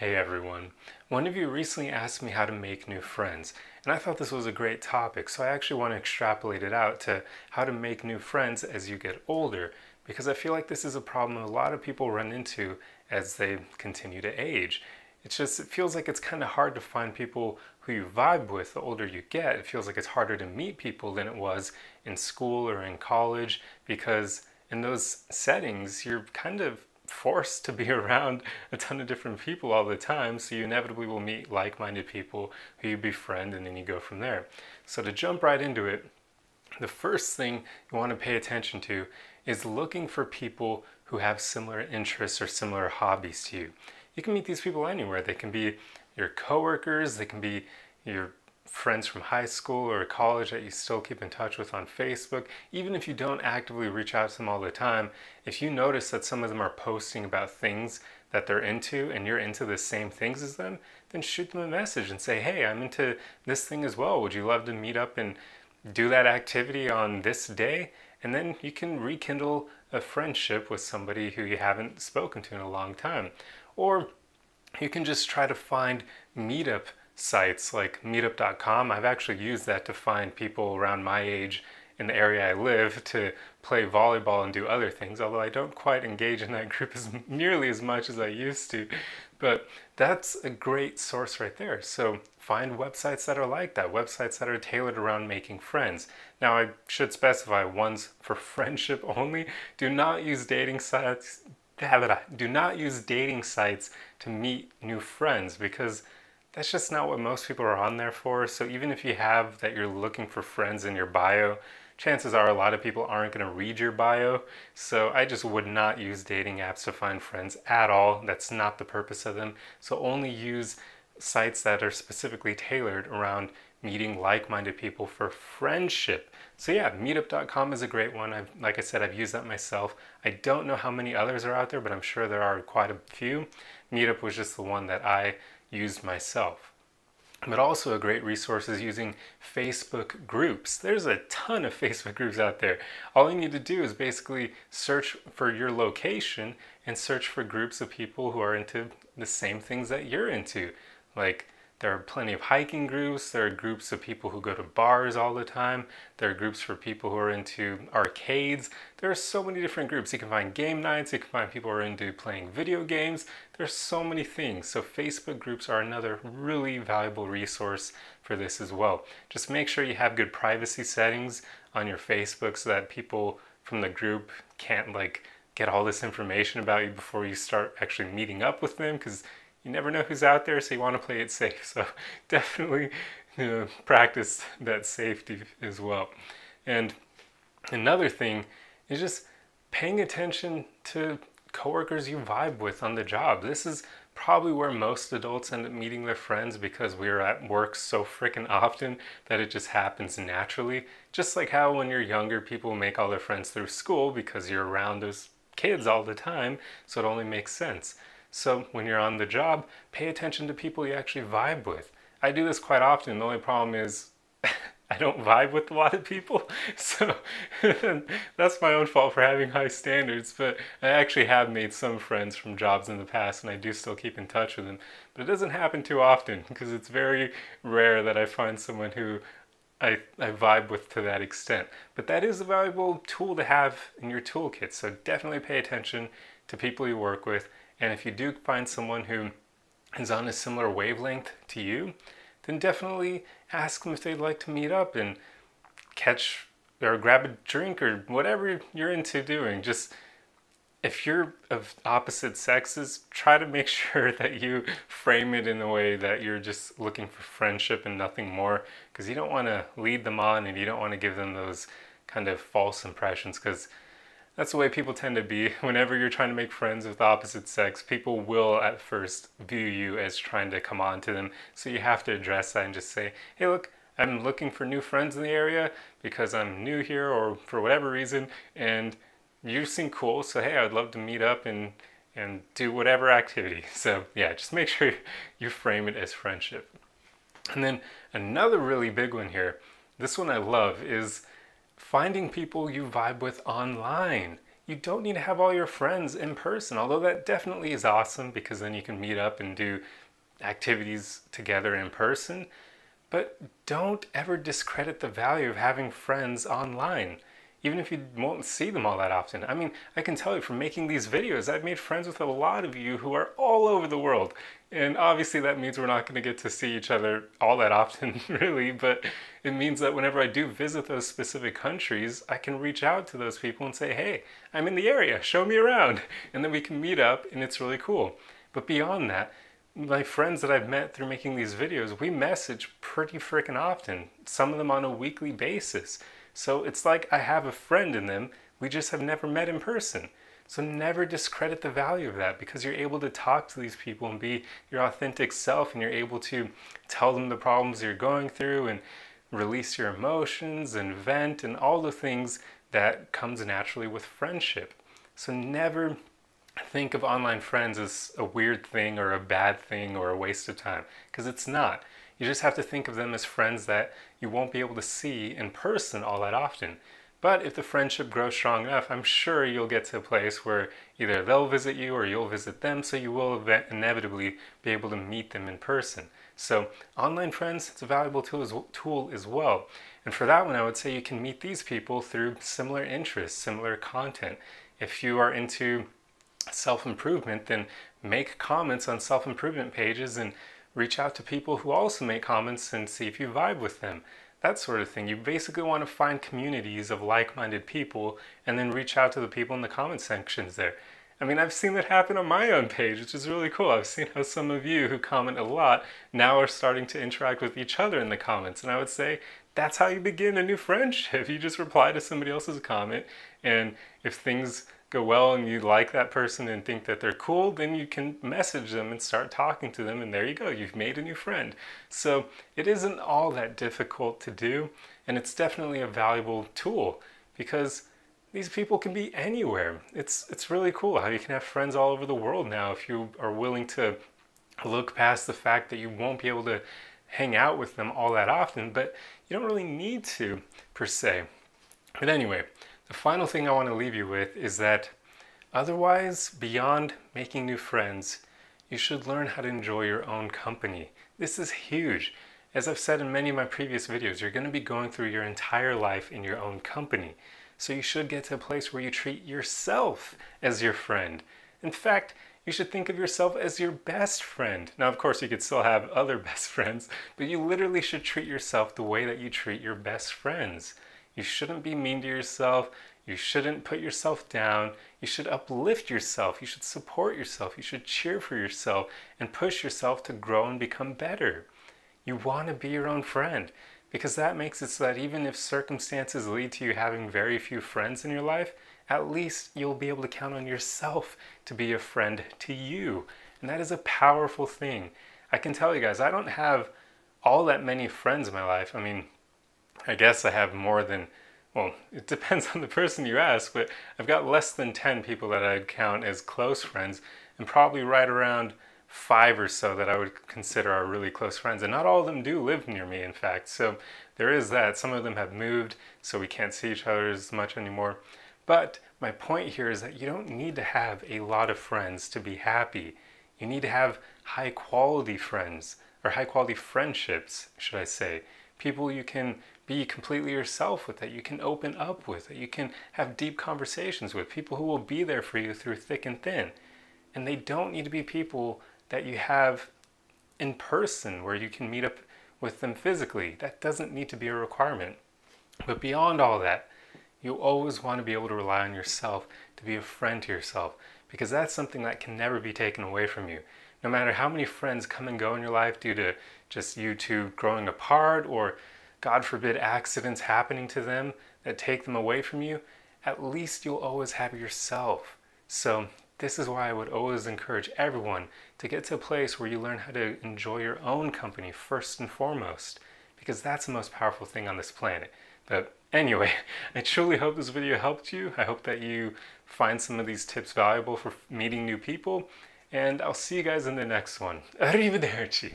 Hey everyone. One of you recently asked me how to make new friends, and I thought this was a great topic, so I actually want to extrapolate it out to how to make new friends as you get older, because I feel like this is a problem a lot of people run into as they continue to age. It's just, it feels like it's kind of hard to find people who you vibe with the older you get. It feels like it's harder to meet people than it was in school or in college, because in those settings, you're kind of forced to be around a ton of different people all the time, so you inevitably will meet like minded people who you befriend and then you go from there. So, to jump right into it, the first thing you want to pay attention to is looking for people who have similar interests or similar hobbies to you. You can meet these people anywhere. They can be your coworkers, they can be your friends from high school or college that you still keep in touch with on Facebook, even if you don't actively reach out to them all the time, if you notice that some of them are posting about things that they're into and you're into the same things as them, then shoot them a message and say, hey, I'm into this thing as well. Would you love to meet up and do that activity on this day? And then you can rekindle a friendship with somebody who you haven't spoken to in a long time. Or you can just try to find meetup sites like meetup.com. I've actually used that to find people around my age in the area I live to play volleyball and do other things, although I don't quite engage in that group as nearly as much as I used to. But that's a great source right there. So find websites that are like that, websites that are tailored around making friends. Now I should specify ones for friendship only. Do not use dating sites do not use dating sites to meet new friends because that's just not what most people are on there for. So even if you have that you're looking for friends in your bio, chances are a lot of people aren't going to read your bio. So I just would not use dating apps to find friends at all. That's not the purpose of them. So only use sites that are specifically tailored around meeting like-minded people for friendship. So yeah, meetup.com is a great one. I've, like I said, I've used that myself. I don't know how many others are out there, but I'm sure there are quite a few. Meetup was just the one that I used myself. But also a great resource is using Facebook groups. There's a ton of Facebook groups out there. All you need to do is basically search for your location and search for groups of people who are into the same things that you're into. Like there are plenty of hiking groups. There are groups of people who go to bars all the time. There are groups for people who are into arcades. There are so many different groups. You can find game nights. You can find people who are into playing video games. There's so many things. So Facebook groups are another really valuable resource for this as well. Just make sure you have good privacy settings on your Facebook so that people from the group can't like get all this information about you before you start actually meeting up with them because you never know who's out there, so you want to play it safe. So definitely you know, practice that safety as well. And another thing is just paying attention to coworkers you vibe with on the job. This is probably where most adults end up meeting their friends because we're at work so freaking often that it just happens naturally. Just like how when you're younger, people make all their friends through school because you're around those kids all the time, so it only makes sense. So when you're on the job, pay attention to people you actually vibe with. I do this quite often. The only problem is I don't vibe with a lot of people. So that's my own fault for having high standards. But I actually have made some friends from jobs in the past and I do still keep in touch with them. But it doesn't happen too often because it's very rare that I find someone who I, I vibe with to that extent. But that is a valuable tool to have in your toolkit. So definitely pay attention to people you work with and if you do find someone who is on a similar wavelength to you, then definitely ask them if they'd like to meet up and catch or grab a drink or whatever you're into doing. Just if you're of opposite sexes, try to make sure that you frame it in a way that you're just looking for friendship and nothing more because you don't want to lead them on and you don't want to give them those kind of false impressions because that's the way people tend to be. Whenever you're trying to make friends with the opposite sex, people will at first view you as trying to come on to them. So you have to address that and just say, hey, look, I'm looking for new friends in the area because I'm new here or for whatever reason, and you seem cool, so hey, I'd love to meet up and and do whatever activity. So yeah, just make sure you frame it as friendship. And then another really big one here, this one I love, is finding people you vibe with online. You don't need to have all your friends in person, although that definitely is awesome because then you can meet up and do activities together in person. But don't ever discredit the value of having friends online even if you won't see them all that often. I mean, I can tell you from making these videos, I've made friends with a lot of you who are all over the world. And obviously that means we're not gonna get to see each other all that often, really, but it means that whenever I do visit those specific countries, I can reach out to those people and say, hey, I'm in the area, show me around. And then we can meet up and it's really cool. But beyond that, my friends that I've met through making these videos, we message pretty freaking often, some of them on a weekly basis. So it's like I have a friend in them, we just have never met in person. So never discredit the value of that because you're able to talk to these people and be your authentic self and you're able to tell them the problems you're going through and release your emotions and vent and all the things that comes naturally with friendship. So never think of online friends as a weird thing or a bad thing or a waste of time because it's not. You just have to think of them as friends that you won't be able to see in person all that often. But if the friendship grows strong enough, I'm sure you'll get to a place where either they'll visit you or you'll visit them, so you will inevitably be able to meet them in person. So online friends, it's a valuable tool as, tool as well. And for that one, I would say you can meet these people through similar interests, similar content. If you are into self-improvement, then make comments on self-improvement pages and Reach out to people who also make comments and see if you vibe with them. That sort of thing. You basically want to find communities of like minded people and then reach out to the people in the comment sections there. I mean, I've seen that happen on my own page, which is really cool. I've seen how some of you who comment a lot now are starting to interact with each other in the comments. And I would say that's how you begin a new friendship. You just reply to somebody else's comment, and if things go well and you like that person and think that they're cool, then you can message them and start talking to them, and there you go, you've made a new friend. So it isn't all that difficult to do, and it's definitely a valuable tool because these people can be anywhere. It's, it's really cool how you can have friends all over the world now if you are willing to look past the fact that you won't be able to hang out with them all that often, but you don't really need to per se. But anyway, the final thing I want to leave you with is that otherwise, beyond making new friends, you should learn how to enjoy your own company. This is huge. As I've said in many of my previous videos, you're going to be going through your entire life in your own company. So you should get to a place where you treat yourself as your friend. In fact, you should think of yourself as your best friend. Now, of course, you could still have other best friends, but you literally should treat yourself the way that you treat your best friends. You shouldn't be mean to yourself. You shouldn't put yourself down. You should uplift yourself. You should support yourself. You should cheer for yourself and push yourself to grow and become better. You want to be your own friend because that makes it so that even if circumstances lead to you having very few friends in your life, at least you'll be able to count on yourself to be a friend to you. And that is a powerful thing. I can tell you guys, I don't have all that many friends in my life. I mean, I guess I have more than, well, it depends on the person you ask, but I've got less than 10 people that I'd count as close friends, and probably right around five or so that I would consider are really close friends. And not all of them do live near me, in fact. So there is that. Some of them have moved, so we can't see each other as much anymore. But my point here is that you don't need to have a lot of friends to be happy. You need to have high quality friends, or high quality friendships, should I say. People you can be completely yourself with it. You can open up with it. You can have deep conversations with people who will be there for you through thick and thin. And they don't need to be people that you have in person where you can meet up with them physically. That doesn't need to be a requirement. But beyond all that, you always want to be able to rely on yourself to be a friend to yourself because that's something that can never be taken away from you. No matter how many friends come and go in your life due to just you two growing apart or God forbid, accidents happening to them that take them away from you, at least you'll always have yourself. So, this is why I would always encourage everyone to get to a place where you learn how to enjoy your own company first and foremost, because that's the most powerful thing on this planet. But anyway, I truly hope this video helped you. I hope that you find some of these tips valuable for meeting new people, and I'll see you guys in the next one. Arrivederci!